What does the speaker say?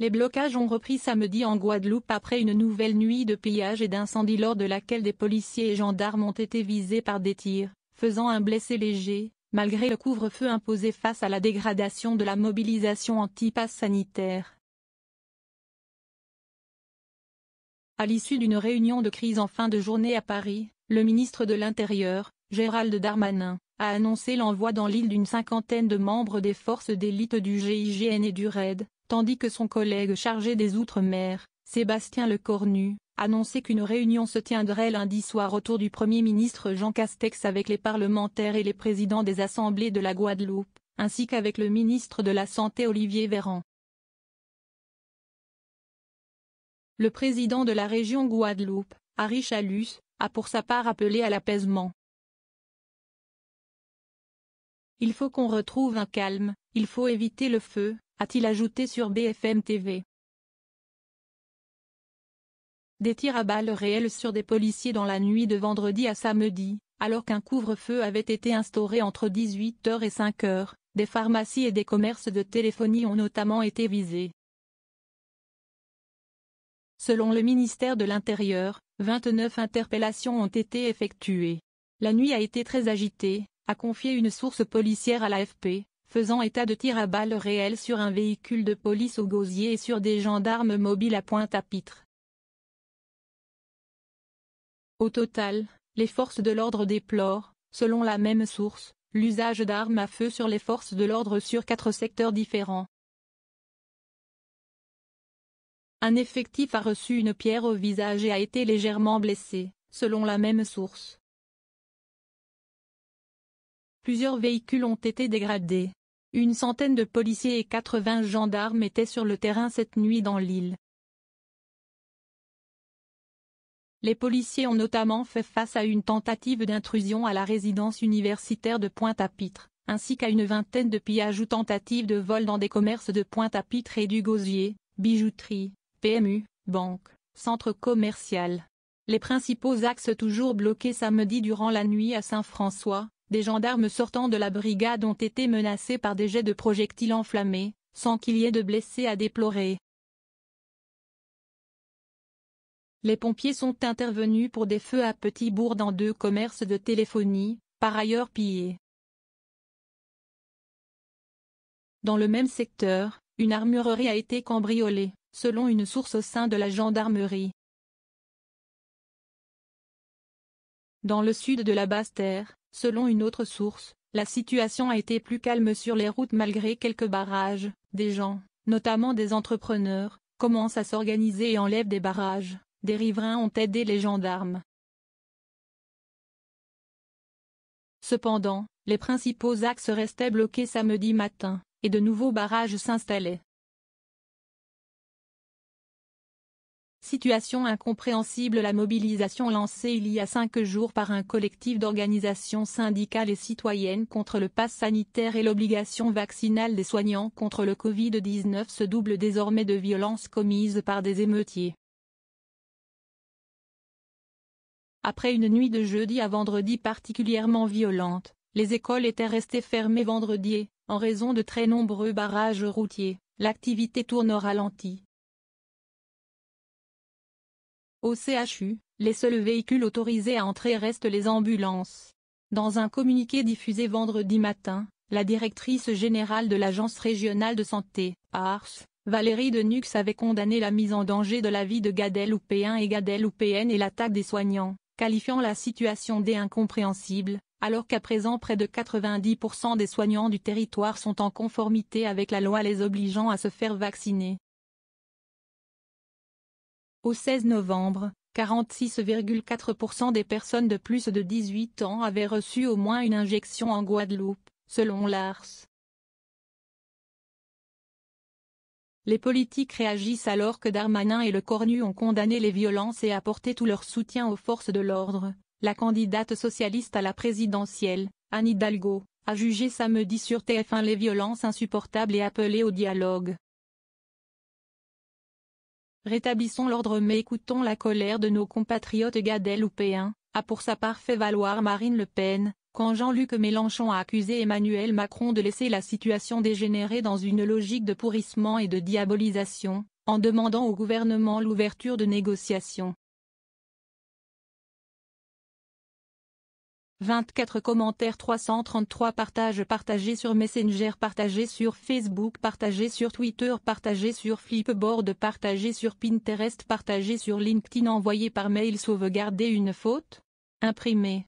Les blocages ont repris samedi en Guadeloupe après une nouvelle nuit de pillage et d'incendie lors de laquelle des policiers et gendarmes ont été visés par des tirs, faisant un blessé léger, malgré le couvre-feu imposé face à la dégradation de la mobilisation anti-pass sanitaire. À l'issue d'une réunion de crise en fin de journée à Paris, le ministre de l'Intérieur, Gérald Darmanin, a annoncé l'envoi dans l'île d'une cinquantaine de membres des forces d'élite du GIGN et du RAID, e tandis que son collègue chargé des Outre-mer, Sébastien Lecornu, annonçait qu'une réunion se tiendrait lundi soir autour du Premier ministre Jean Castex avec les parlementaires et les présidents des assemblées de la Guadeloupe, ainsi qu'avec le ministre de la Santé Olivier Véran. Le président de la région Guadeloupe, Harry Chalus, a pour sa part appelé à l'apaisement. Il faut qu'on retrouve un calme, il faut éviter le feu, a-t-il ajouté sur BFM TV. Des tirs à balles réels sur des policiers dans la nuit de vendredi à samedi, alors qu'un couvre-feu avait été instauré entre 18h et 5h, des pharmacies et des commerces de téléphonie ont notamment été visés. Selon le ministère de l'Intérieur, 29 interpellations ont été effectuées. La nuit a été très agitée, a confié une source policière à l'AFP, faisant état de tirs à balles réelles sur un véhicule de police au gosier et sur des gendarmes mobiles à Pointe-à-Pitre. Au total, les forces de l'ordre déplorent, selon la même source, l'usage d'armes à feu sur les forces de l'ordre sur quatre secteurs différents. Un effectif a reçu une pierre au visage et a été légèrement blessé, selon la même source. Plusieurs véhicules ont été dégradés. Une centaine de policiers et 80 gendarmes étaient sur le terrain cette nuit dans l'île. Les policiers ont notamment fait face à une tentative d'intrusion à la résidence universitaire de Pointe-à-Pitre, ainsi qu'à une vingtaine de pillages ou tentatives de vol dans des commerces de Pointe-à-Pitre et du Gosier, bijouterie, PMU, banque, centre commercial. Les principaux axes toujours bloqués samedi durant la nuit à Saint-François, des gendarmes sortant de la brigade ont été menacés par des jets de projectiles enflammés, sans qu'il y ait de blessés à déplorer. Les pompiers sont intervenus pour des feux à petit bourg dans deux commerces de téléphonie, par ailleurs pillés. Dans le même secteur, une armurerie a été cambriolée, selon une source au sein de la gendarmerie. Dans le sud de la Basse-Terre, Selon une autre source, la situation a été plus calme sur les routes malgré quelques barrages. Des gens, notamment des entrepreneurs, commencent à s'organiser et enlèvent des barrages. Des riverains ont aidé les gendarmes. Cependant, les principaux axes restaient bloqués samedi matin, et de nouveaux barrages s'installaient. Situation incompréhensible La mobilisation lancée il y a cinq jours par un collectif d'organisations syndicales et citoyennes contre le pass sanitaire et l'obligation vaccinale des soignants contre le Covid-19 se double désormais de violences commises par des émeutiers. Après une nuit de jeudi à vendredi particulièrement violente, les écoles étaient restées fermées vendredi, en raison de très nombreux barrages routiers, l'activité tourne au ralenti au CHU, les seuls véhicules autorisés à entrer restent les ambulances. Dans un communiqué diffusé vendredi matin, la directrice générale de l'Agence régionale de santé, ARS, Valérie Denux avait condamné la mise en danger de la vie de Gadeloupéen et Gadeloupéenne et l'attaque des soignants, qualifiant la situation d'incompréhensible, alors qu'à présent près de 90% des soignants du territoire sont en conformité avec la loi les obligeant à se faire vacciner. Au 16 novembre, 46,4% des personnes de plus de 18 ans avaient reçu au moins une injection en Guadeloupe, selon l'ARS. Les politiques réagissent alors que Darmanin et le Cornu ont condamné les violences et apporté tout leur soutien aux forces de l'ordre. La candidate socialiste à la présidentielle, Anne Hidalgo, a jugé samedi sur TF1 les violences insupportables et appelé au dialogue. Rétablissons l'ordre mais écoutons la colère de nos compatriotes ou péens a pour sa part fait valoir Marine Le Pen, quand Jean-Luc Mélenchon a accusé Emmanuel Macron de laisser la situation dégénérer dans une logique de pourrissement et de diabolisation, en demandant au gouvernement l'ouverture de négociations. 24 commentaires 333 partages partagés sur Messenger partagés sur Facebook partagés sur Twitter partagés sur Flipboard partagés sur Pinterest partagés sur LinkedIn envoyé par mail sauvegarder une faute imprimé